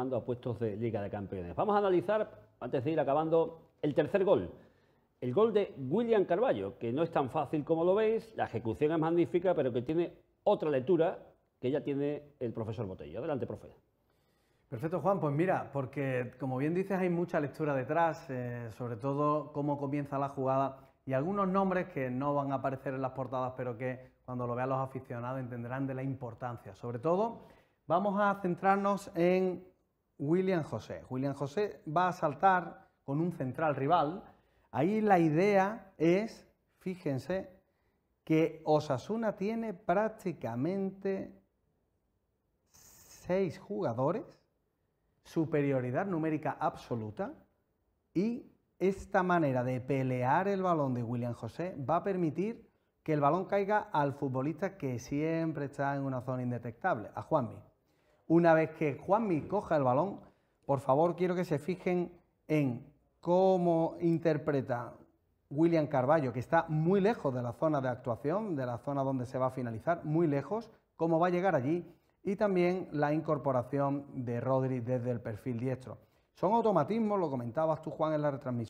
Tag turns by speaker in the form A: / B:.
A: a puestos de Liga de Campeones. Vamos a analizar, antes de ir acabando, el tercer gol. El gol de William Carballo, que no es tan fácil como lo veis, la ejecución es magnífica, pero que tiene otra lectura que ya tiene el profesor Botello. Adelante, profe.
B: Perfecto, Juan. Pues mira, porque como bien dices, hay mucha lectura detrás, eh, sobre todo cómo comienza la jugada y algunos nombres que no van a aparecer en las portadas, pero que cuando lo vean los aficionados entenderán de la importancia. Sobre todo, vamos a centrarnos en William José. William José va a saltar con un central rival. Ahí la idea es, fíjense, que Osasuna tiene prácticamente seis jugadores, superioridad numérica absoluta, y esta manera de pelear el balón de William José va a permitir que el balón caiga al futbolista que siempre está en una zona indetectable, a Juanmi. Una vez que Juanmi coja el balón, por favor quiero que se fijen en cómo interpreta William Carballo, que está muy lejos de la zona de actuación, de la zona donde se va a finalizar, muy lejos, cómo va a llegar allí y también la incorporación de Rodri desde el perfil diestro. Son automatismos, lo comentabas tú Juan en la retransmisión.